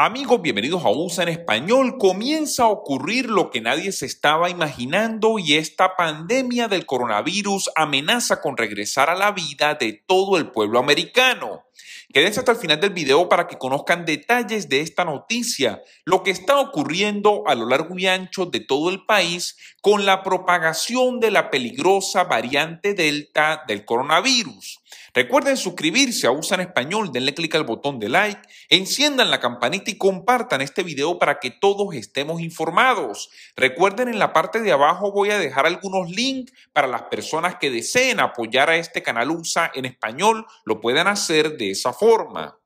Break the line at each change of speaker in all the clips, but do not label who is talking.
Amigos, bienvenidos a USA en español. Comienza a ocurrir lo que nadie se estaba imaginando y esta pandemia del coronavirus amenaza con regresar a la vida de todo el pueblo americano. Quédense hasta el final del video para que conozcan detalles de esta noticia, lo que está ocurriendo a lo largo y ancho de todo el país con la propagación de la peligrosa variante Delta del coronavirus. Recuerden suscribirse a USA en Español, denle clic al botón de like, enciendan la campanita y compartan este video para que todos estemos informados. Recuerden en la parte de abajo voy a dejar algunos links para las personas que deseen apoyar a este canal USA en Español, lo puedan hacer de esa forma.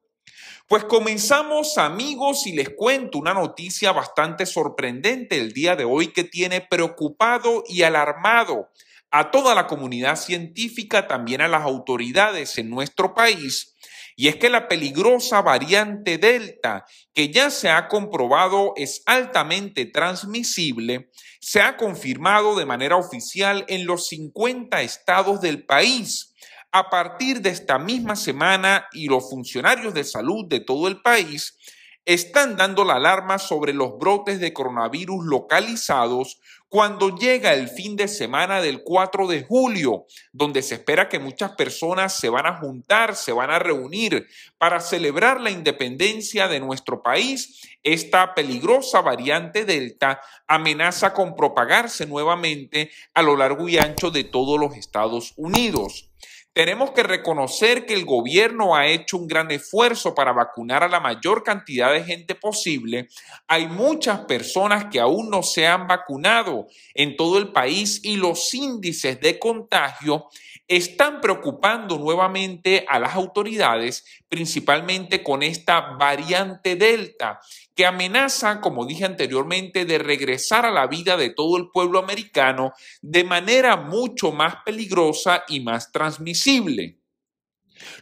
Pues comenzamos amigos y les cuento una noticia bastante sorprendente el día de hoy que tiene preocupado y alarmado a toda la comunidad científica, también a las autoridades en nuestro país, y es que la peligrosa variante Delta, que ya se ha comprobado es altamente transmisible, se ha confirmado de manera oficial en los 50 estados del país. A partir de esta misma semana y los funcionarios de salud de todo el país están dando la alarma sobre los brotes de coronavirus localizados cuando llega el fin de semana del 4 de julio, donde se espera que muchas personas se van a juntar, se van a reunir para celebrar la independencia de nuestro país. Esta peligrosa variante Delta amenaza con propagarse nuevamente a lo largo y ancho de todos los Estados Unidos. Tenemos que reconocer que el gobierno ha hecho un gran esfuerzo para vacunar a la mayor cantidad de gente posible. Hay muchas personas que aún no se han vacunado en todo el país y los índices de contagio están preocupando nuevamente a las autoridades, principalmente con esta variante Delta, que amenaza, como dije anteriormente, de regresar a la vida de todo el pueblo americano de manera mucho más peligrosa y más transmisible.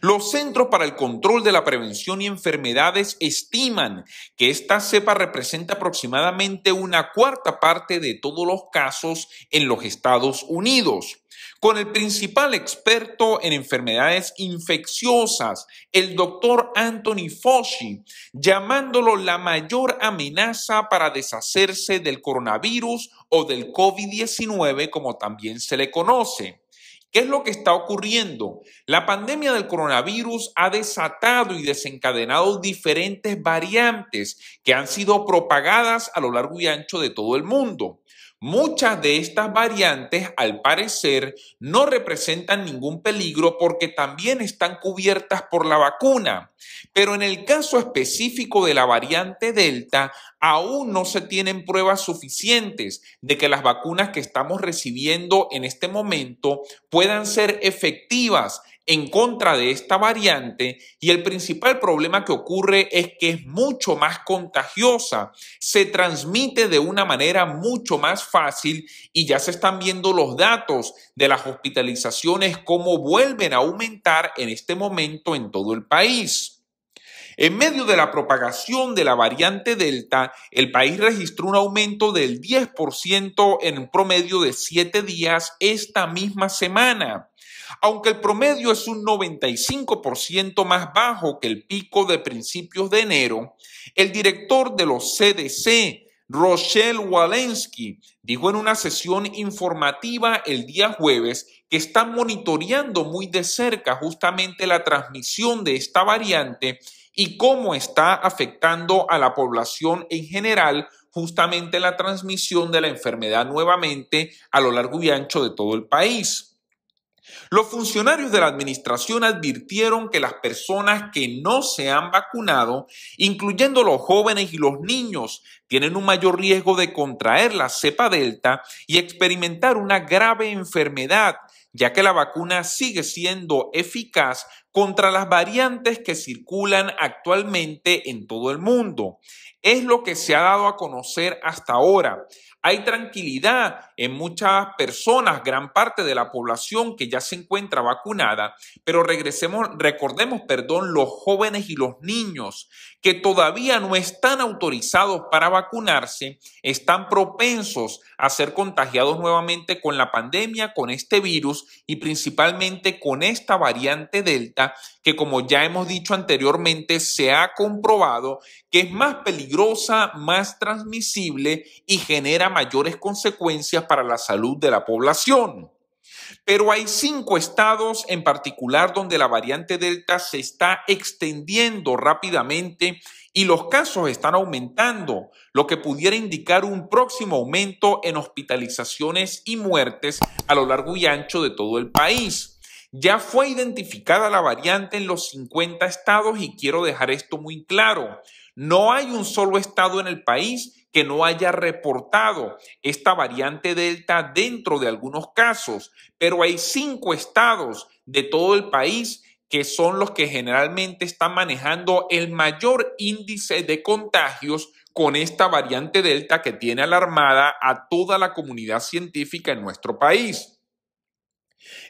Los Centros para el Control de la Prevención y Enfermedades estiman que esta cepa representa aproximadamente una cuarta parte de todos los casos en los Estados Unidos. Con el principal experto en enfermedades infecciosas, el doctor Anthony Fauci, llamándolo la mayor amenaza para deshacerse del coronavirus o del COVID-19, como también se le conoce. ¿Qué es lo que está ocurriendo? La pandemia del coronavirus ha desatado y desencadenado diferentes variantes que han sido propagadas a lo largo y ancho de todo el mundo. Muchas de estas variantes, al parecer, no representan ningún peligro porque también están cubiertas por la vacuna. Pero en el caso específico de la variante Delta, aún no se tienen pruebas suficientes de que las vacunas que estamos recibiendo en este momento puedan ser efectivas en contra de esta variante y el principal problema que ocurre es que es mucho más contagiosa, se transmite de una manera mucho más fácil y ya se están viendo los datos de las hospitalizaciones, como vuelven a aumentar en este momento en todo el país. En medio de la propagación de la variante Delta, el país registró un aumento del 10% en un promedio de 7 días esta misma semana. Aunque el promedio es un 95% más bajo que el pico de principios de enero, el director de los CDC, Rochelle Walensky dijo en una sesión informativa el día jueves que está monitoreando muy de cerca justamente la transmisión de esta variante y cómo está afectando a la población en general justamente la transmisión de la enfermedad nuevamente a lo largo y ancho de todo el país. Los funcionarios de la administración advirtieron que las personas que no se han vacunado, incluyendo los jóvenes y los niños, tienen un mayor riesgo de contraer la cepa delta y experimentar una grave enfermedad, ya que la vacuna sigue siendo eficaz contra las variantes que circulan actualmente en todo el mundo. Es lo que se ha dado a conocer hasta ahora. Hay tranquilidad en muchas personas, gran parte de la población que ya se encuentra vacunada, pero regresemos, recordemos, perdón, los jóvenes y los niños que todavía no están autorizados para vacunarse, están propensos a ser contagiados nuevamente con la pandemia, con este virus y principalmente con esta variante delta que como ya hemos dicho anteriormente se ha comprobado que es más peligrosa, más transmisible y genera mayores consecuencias para la salud de la población. Pero hay cinco estados en particular donde la variante Delta se está extendiendo rápidamente y los casos están aumentando, lo que pudiera indicar un próximo aumento en hospitalizaciones y muertes a lo largo y ancho de todo el país. Ya fue identificada la variante en los 50 estados y quiero dejar esto muy claro. No hay un solo estado en el país que no haya reportado esta variante delta dentro de algunos casos, pero hay cinco estados de todo el país que son los que generalmente están manejando el mayor índice de contagios con esta variante delta que tiene alarmada a toda la comunidad científica en nuestro país.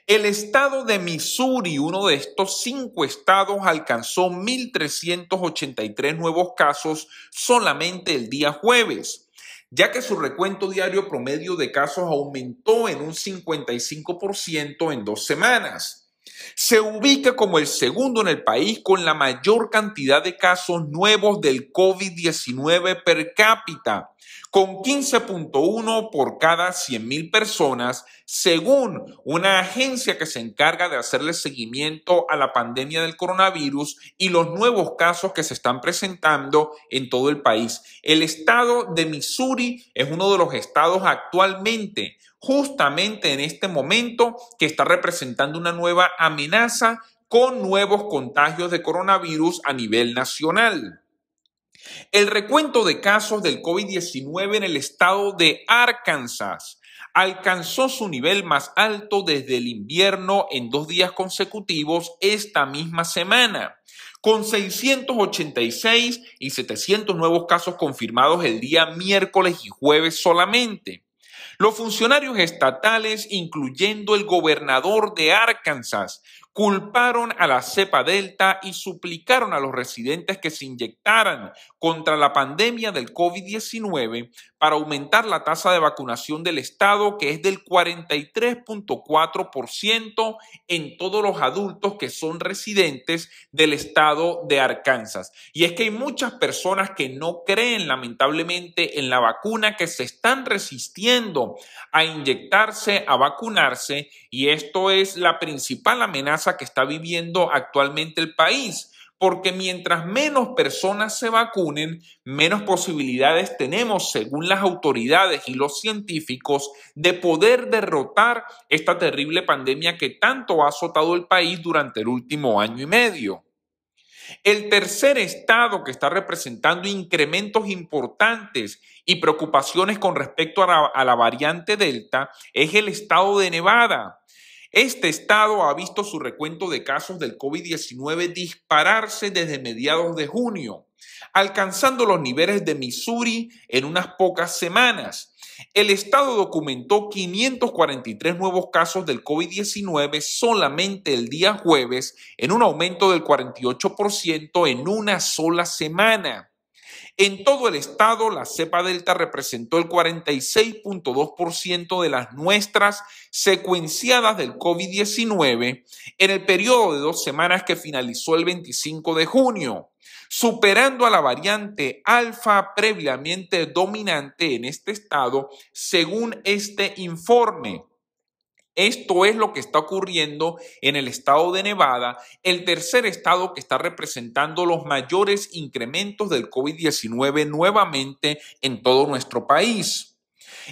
El estado de Missouri, uno de estos cinco estados, alcanzó 1.383 nuevos casos solamente el día jueves, ya que su recuento diario promedio de casos aumentó en un 55% en dos semanas. Se ubica como el segundo en el país con la mayor cantidad de casos nuevos del COVID-19 per cápita, con 15.1 por cada 100.000 personas, según una agencia que se encarga de hacerle seguimiento a la pandemia del coronavirus y los nuevos casos que se están presentando en todo el país. El estado de Missouri es uno de los estados actualmente justamente en este momento que está representando una nueva amenaza con nuevos contagios de coronavirus a nivel nacional. El recuento de casos del COVID-19 en el estado de Arkansas alcanzó su nivel más alto desde el invierno en dos días consecutivos esta misma semana, con 686 y 700 nuevos casos confirmados el día miércoles y jueves solamente. Los funcionarios estatales, incluyendo el gobernador de Arkansas, culparon a la cepa delta y suplicaron a los residentes que se inyectaran contra la pandemia del COVID-19 para aumentar la tasa de vacunación del Estado, que es del 43.4% en todos los adultos que son residentes del Estado de Arkansas. Y es que hay muchas personas que no creen lamentablemente en la vacuna, que se están resistiendo a inyectarse, a vacunarse, y esto es la principal amenaza que está viviendo actualmente el país porque mientras menos personas se vacunen, menos posibilidades tenemos, según las autoridades y los científicos, de poder derrotar esta terrible pandemia que tanto ha azotado el país durante el último año y medio. El tercer estado que está representando incrementos importantes y preocupaciones con respecto a la, variante Delta es el estado de Nevada este estado ha visto su recuento de casos del COVID-19 dispararse desde mediados de junio, alcanzando los niveles de Missouri en unas pocas semanas. El estado documentó 543 nuevos casos del COVID-19 solamente el día jueves, en un aumento del 48% en una sola semana. En todo el estado, la cepa delta representó el 46.2% de las nuestras secuenciadas del COVID-19 en el periodo de dos semanas que finalizó el 25 de junio, superando a la variante alfa previamente dominante en este estado, según este informe. Esto es lo que está ocurriendo en el estado de Nevada, el tercer estado que está representando los mayores incrementos del COVID-19 nuevamente en todo nuestro país.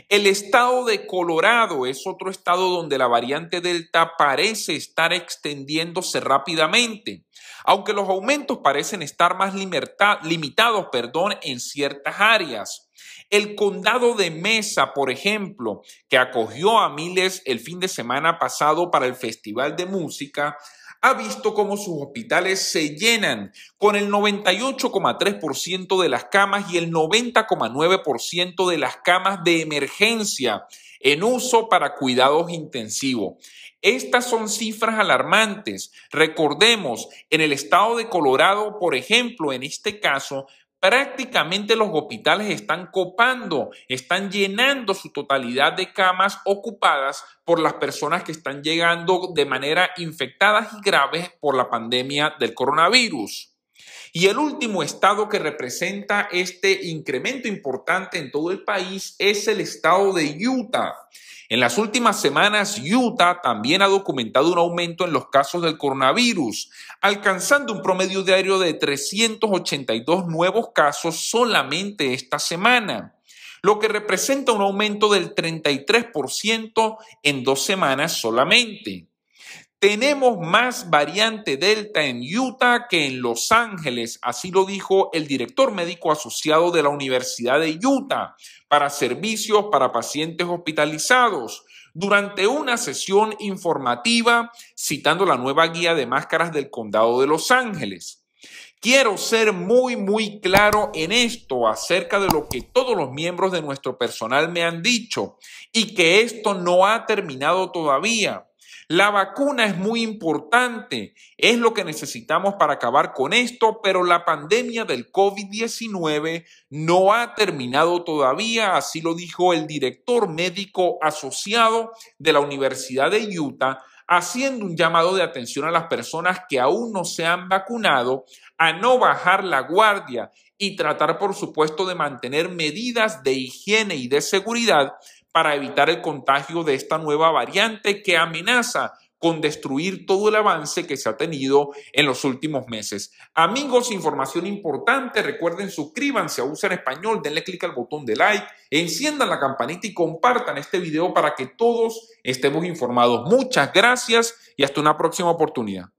El estado de Colorado es otro estado donde la variante Delta parece estar extendiéndose rápidamente, aunque los aumentos parecen estar más limitados perdón, en ciertas áreas. El condado de Mesa, por ejemplo, que acogió a miles el fin de semana pasado para el Festival de Música, ha visto cómo sus hospitales se llenan con el 98,3% de las camas y el 90,9% de las camas de emergencia en uso para cuidados intensivos. Estas son cifras alarmantes. Recordemos, en el estado de Colorado, por ejemplo, en este caso, prácticamente los hospitales están copando, están llenando su totalidad de camas ocupadas por las personas que están llegando de manera infectadas y graves por la pandemia del coronavirus. Y el último estado que representa este incremento importante en todo el país es el estado de Utah. En las últimas semanas, Utah también ha documentado un aumento en los casos del coronavirus, alcanzando un promedio diario de 382 nuevos casos solamente esta semana, lo que representa un aumento del 33% en dos semanas solamente. Tenemos más variante Delta en Utah que en Los Ángeles, así lo dijo el director médico asociado de la Universidad de Utah para servicios para pacientes hospitalizados durante una sesión informativa citando la nueva guía de máscaras del condado de Los Ángeles. Quiero ser muy, muy claro en esto acerca de lo que todos los miembros de nuestro personal me han dicho y que esto no ha terminado todavía. La vacuna es muy importante, es lo que necesitamos para acabar con esto, pero la pandemia del COVID-19 no ha terminado todavía, así lo dijo el director médico asociado de la Universidad de Utah, haciendo un llamado de atención a las personas que aún no se han vacunado a no bajar la guardia y tratar, por supuesto, de mantener medidas de higiene y de seguridad para evitar el contagio de esta nueva variante que amenaza con destruir todo el avance que se ha tenido en los últimos meses. Amigos, información importante, recuerden suscríbanse a Usa en Español, denle clic al botón de like, enciendan la campanita y compartan este video para que todos estemos informados. Muchas gracias y hasta una próxima oportunidad.